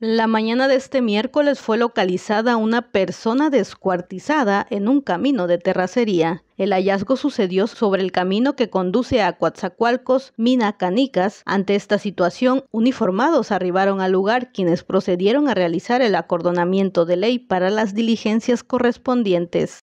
La mañana de este miércoles fue localizada una persona descuartizada en un camino de terracería. El hallazgo sucedió sobre el camino que conduce a Coatzacoalcos, Mina Canicas. Ante esta situación, uniformados arribaron al lugar quienes procedieron a realizar el acordonamiento de ley para las diligencias correspondientes.